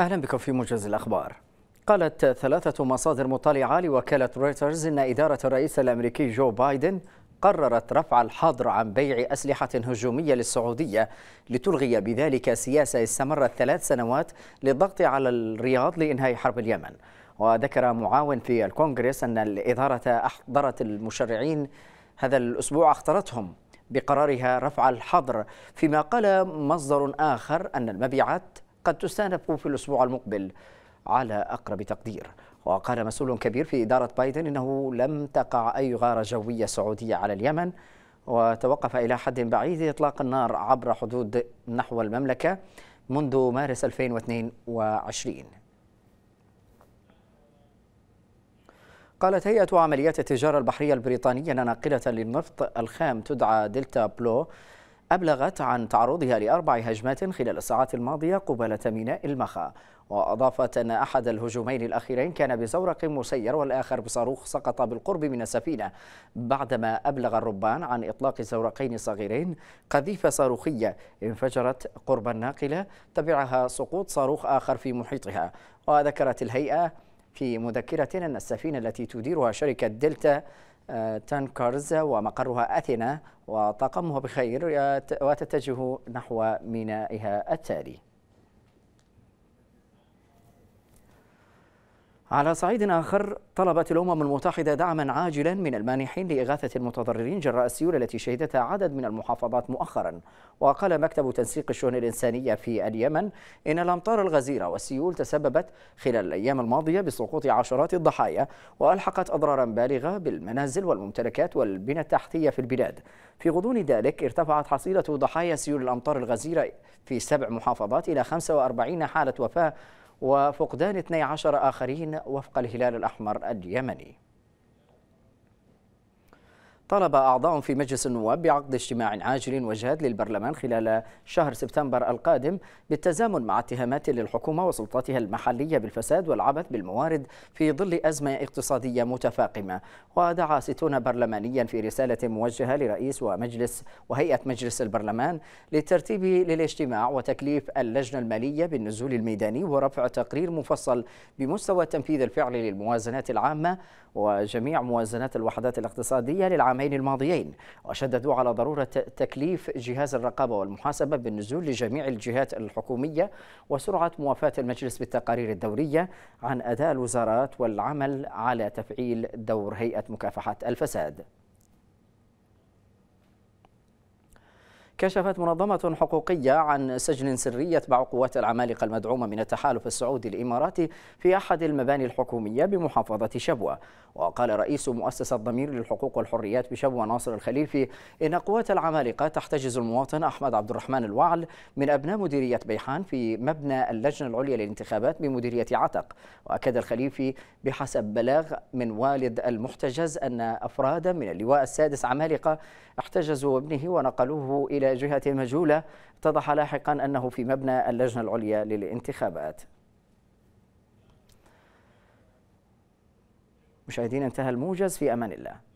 أهلا بكم في موجز الأخبار قالت ثلاثة مصادر مطلعة لوكالة رويترز إن إدارة الرئيس الأمريكي جو بايدن قررت رفع الحظر عن بيع أسلحة هجومية للسعودية لتلغي بذلك سياسة استمرت ثلاث سنوات للضغط على الرياض لإنهاء حرب اليمن وذكر معاون في الكونغرس أن الإدارة أحضرت المشرعين هذا الأسبوع أخطرتهم بقرارها رفع الحظر فيما قال مصدر آخر أن المبيعات قد تستأنف في الأسبوع المقبل على أقرب تقدير وقال مسؤول كبير في إدارة بايدن إنه لم تقع أي غارة جوية سعودية على اليمن وتوقف إلى حد بعيد إطلاق النار عبر حدود نحو المملكة منذ مارس 2022 قالت هيئة عمليات التجارة البحرية البريطانية أن ناقلة للنفط الخام تدعى دلتا بلو أبلغت عن تعرضها لأربع هجمات خلال الساعات الماضية قبالة ميناء المخا وأضافت أن أحد الهجومين الأخيرين كان بزورق مسير والآخر بصاروخ سقط بالقرب من السفينة بعدما أبلغ الربان عن إطلاق زورقين صغيرين قذيفة صاروخية انفجرت قرب الناقلة تبعها سقوط صاروخ آخر في محيطها وذكرت الهيئة في مذكرة أن السفينة التي تديرها شركة دلتا تانكرز ومقرها أثينا وطاقمها بخير وتتجه نحو مينائها التالي على صعيد آخر طلبت الأمم المتحدة دعما عاجلا من المانحين لإغاثة المتضررين جراء السيول التي شهدتها عدد من المحافظات مؤخرا وقال مكتب تنسيق الشؤون الإنسانية في اليمن إن الأمطار الغزيرة والسيول تسببت خلال الأيام الماضية بسقوط عشرات الضحايا وألحقت أضرارا بالغة بالمنازل والممتلكات والبنى التحتية في البلاد في غضون ذلك ارتفعت حصيلة ضحايا سيول الأمطار الغزيرة في سبع محافظات إلى 45 حالة وفاة وفقدان 12 آخرين وفق الهلال الأحمر اليمني طلب أعضاء في مجلس النواب بعقد اجتماع عاجل وجاد للبرلمان خلال شهر سبتمبر القادم بالتزامن مع اتهامات للحكومة وسلطاتها المحلية بالفساد والعبث بالموارد في ظل أزمة اقتصادية متفاقمة ودعا ستون برلمانيا في رسالة موجهة لرئيس ومجلس وهيئة مجلس البرلمان للترتيب للاجتماع وتكليف اللجنة المالية بالنزول الميداني ورفع تقرير مفصل بمستوى التنفيذ الفعلي للموازنات العامة وجميع موازنات الوحدات الاقتصادية للعام العامين الماضيين وشددوا على ضرورة تكليف جهاز الرقابة والمحاسبة بالنزول لجميع الجهات الحكومية وسرعة موافاة المجلس بالتقارير الدورية عن أداء الوزارات والعمل على تفعيل دور هيئة مكافحة الفساد كشفت منظمة حقوقية عن سجن سري يتبع قوات العمالقة المدعومة من التحالف السعودي الإماراتي في أحد المباني الحكومية بمحافظة شبوة وقال رئيس مؤسسة ضمير للحقوق والحريات بشبوة ناصر الخليفي إن قوات العمالقة تحتجز المواطن أحمد عبد الرحمن الوعل من أبناء مديرية بيحان في مبنى اللجنة العليا للانتخابات بمديرية عتق وأكد الخليفي بحسب بلاغ من والد المحتجز أن أفرادا من اللواء السادس عمالقة احتجزوا ابنه ونقلوه إلى جهة مجهولة اتضح لاحقا أنه في مبنى اللجنة العليا للانتخابات مشاهدين انتهى الموجز في أمان الله